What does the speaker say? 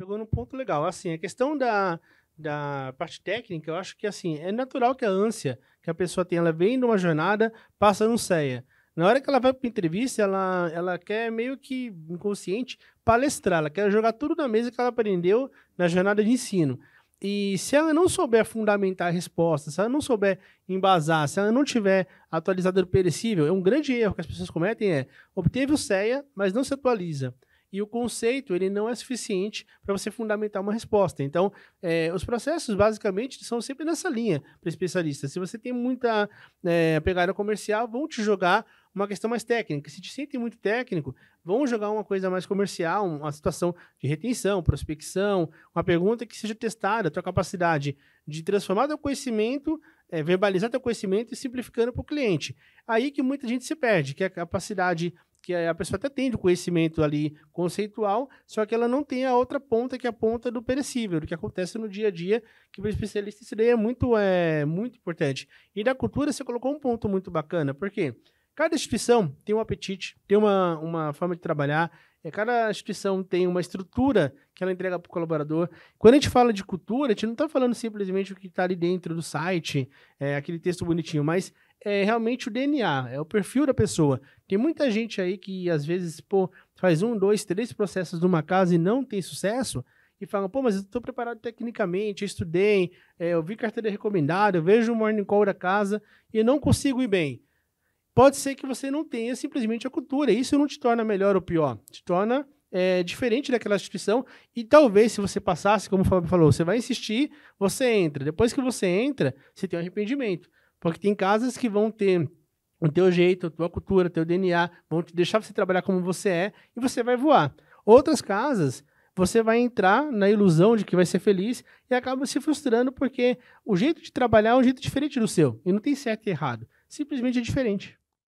pegou num ponto legal. Assim, a questão da, da parte técnica, eu acho que assim, é natural que a ânsia que a pessoa tem, ela vem de uma jornada, passa no CEA. Na hora que ela vai para entrevista, ela, ela quer meio que inconsciente palestrar, ela quer jogar tudo na mesa que ela aprendeu na jornada de ensino. E se ela não souber fundamentar a resposta, se ela não souber embasar, se ela não tiver atualizado o perecível, é um grande erro que as pessoas cometem é obteve o CEA, mas não se atualiza e o conceito ele não é suficiente para você fundamentar uma resposta. Então, é, os processos basicamente são sempre nessa linha para especialista. Se você tem muita é, pegada comercial, vão te jogar uma questão mais técnica. Se te sentem muito técnico, vão jogar uma coisa mais comercial, uma situação de retenção, prospecção, uma pergunta que seja testada, a tua capacidade de transformar teu conhecimento, é, verbalizar teu conhecimento e simplificando para o cliente. Aí que muita gente se perde, que é a capacidade que a pessoa até tem o conhecimento ali conceitual, só que ela não tem a outra ponta, que é a ponta do perecível, do que acontece no dia a dia, que para o especialista isso daí é muito, é, muito importante. E da cultura você colocou um ponto muito bacana, porque cada instituição tem um apetite, tem uma, uma forma de trabalhar, é, cada instituição tem uma estrutura que ela entrega para o colaborador. Quando a gente fala de cultura, a gente não está falando simplesmente o que está ali dentro do site, é, aquele texto bonitinho, mas é realmente o DNA, é o perfil da pessoa. Tem muita gente aí que às vezes pô, faz um, dois, três processos numa casa e não tem sucesso e fala pô, mas eu estou preparado tecnicamente, eu estudei, é, eu vi carteira recomendada, eu vejo o morning call da casa e não consigo ir bem. Pode ser que você não tenha simplesmente a cultura, isso não te torna melhor ou pior, te torna é, diferente daquela instituição e talvez se você passasse, como o Fábio falou, você vai insistir, você entra, depois que você entra, você tem um arrependimento. Porque tem casas que vão ter o teu jeito, a tua cultura, o teu DNA, vão te deixar você trabalhar como você é e você vai voar. Outras casas, você vai entrar na ilusão de que vai ser feliz e acaba se frustrando porque o jeito de trabalhar é um jeito diferente do seu. E não tem certo e errado. Simplesmente é diferente.